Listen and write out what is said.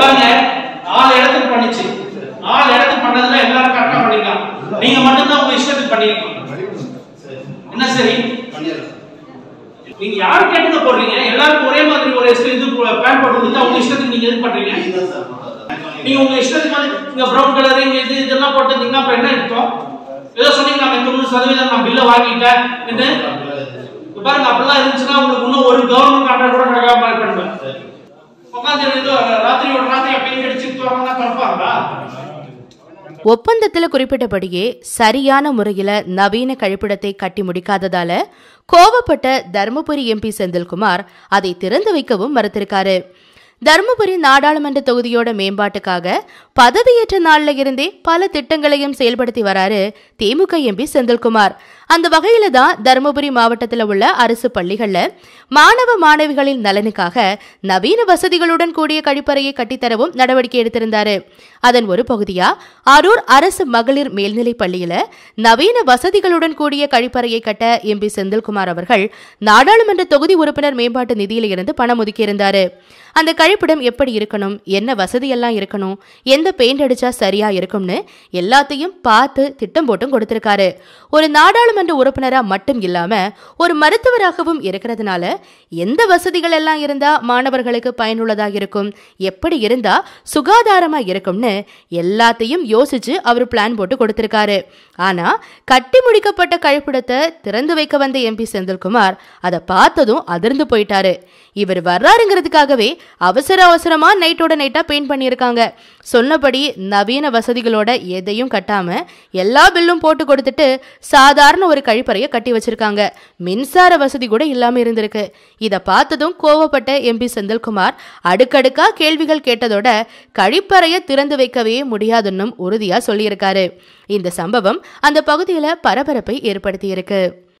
பாருங்க நாலு இடத்துக்கு பண்ணிச்சு நாலு இடத்துக்கு பண்ணதுல எல்லாரும் கரெக்டா பண்ணிக்கலாம் நீங்க மட்டும் உங்க இஷ்டத்துக்கு பண்ணிக்கலாம் என்ன சரி நீங்க யார் கேட்டு போடுறீங்க எல்லாரும் ஒரே மாதிரி ஒரு இது பேன் போட்டு இஷ்டத்துக்கு நீங்க எது பண்றீங்க நீங்க உங்க இஷ்டத்துக்கு வந்து இங்க ப்ரௌன் கலர் இது இதெல்லாம் போட்டுருந்தீங்கன்னா அப்புறம் என்ன எடுத்தோம் ஏதோ சொன்னீங்க நான் தொண்ணூறு சதவீதம் நான் பில்ல வாங்கிட்டேன் பாருங்க அப்படிலாம் இருந்துச்சுன்னா உங்களுக்கு இன்னும் ஒரு கவர்மெண்ட் கான்ட்ராக்ட் ஒப்பந்தத்தில் குறிப்பிட்டபடியே சரியான முறையில் நவீன கழிப்பிடத்தை கட்டி முடிக்காததால கோவப்பட்ட தருமபுரி எம்பி செந்தில்குமார் அதை திறந்து வைக்கவும் மறுத்திருக்காரு தருமபுரி நாடாளுமன்ற தொகுதியோட மேம்பாட்டுக்காக பதவியேற்ற நாளில் இருந்தே பல திட்டங்களையும் செயல்படுத்தி வராரு திமுக எம்பி செந்தில்குமார் அந்த வகையில தான் தருமபுரி மாவட்டத்தில் உள்ள அரசு பள்ளிகளில் மாணவ மாணவிகளின் நலனுக்காக நவீன வசதிகளுடன் கூடிய கழிப்பறையை கட்டித்தரவும் நடவடிக்கை எடுத்திருந்தாரு அதன் ஒரு பகுதியா அரூர் அரசு மகளிர் மேல்நிலைப் பள்ளியில நவீன வசதிகளுடன் கூடிய கழிப்பறையை கட்ட எம் பி செந்தில்குமார் அவர்கள் நாடாளுமன்ற தொகுதி உறுப்பினர் மேம்பாட்டு நிதியில் இருந்து பணம் ஒதுக்கியிருந்தாரு அந்த கழிப்பிடம் எப்படி இருக்கணும் என்ன வசதியெல்லாம் இருக்கணும் எந்த பெயிண்ட் அடிச்சா சரியா இருக்கும்னு எல்லாத்தையும் பார்த்து திட்டம் போட்டும் கொடுத்திருக்காரு ஒரு நாடாளுமன்ற பாராளுமன்ற உறுப்பினராக மட்டும் இல்லாம ஒரு மருத்துவராகவும் இருக்கிறதுனால எந்த வசதிகள் எல்லாம் இருந்தா மாணவர்களுக்கு பயனுள்ளதாக இருக்கும் எப்படி இருந்தா சுகாதாரமா இருக்கும்னு எல்லாத்தையும் யோசிச்சு அவர் பிளான் போட்டு கொடுத்திருக்காரு ஆனா கட்டி முடிக்கப்பட்ட கழிப்பிடத்தை திறந்து வைக்க வந்த எம்பி செந்தில்குமார் அதை பார்த்ததும் அதிர்ந்து போயிட்டாரு இவர் வர்றாருங்கிறதுக்காகவே அவசர அவசரமா நைட்டோட நைட்டா பெயிண்ட் பண்ணியிருக்காங்க சொன்னபடி நவீன வசதிகளோட எதையும் கட்டாம எல்லா பில்லும் போட்டு கொடுத்துட்டு சாதாரண சின்னதான ஒரு கழிப்பறையை கட்டி வச்சிருக்காங்க மின்சார வசதி கூட இல்லாமல் இருந்திருக்கு இதை பார்த்ததும் கோவப்பட்ட எம்பி செந்தில்குமார் அடுக்கடுக்கா கேள்விகள் கேட்டதோட கழிப்பறையை திறந்து வைக்கவே முடியாதுன்னு உறுதியாக சொல்லியிருக்காரு இந்த சம்பவம் அந்த பகுதியில் பரபரப்பை ஏற்படுத்தியிருக்கு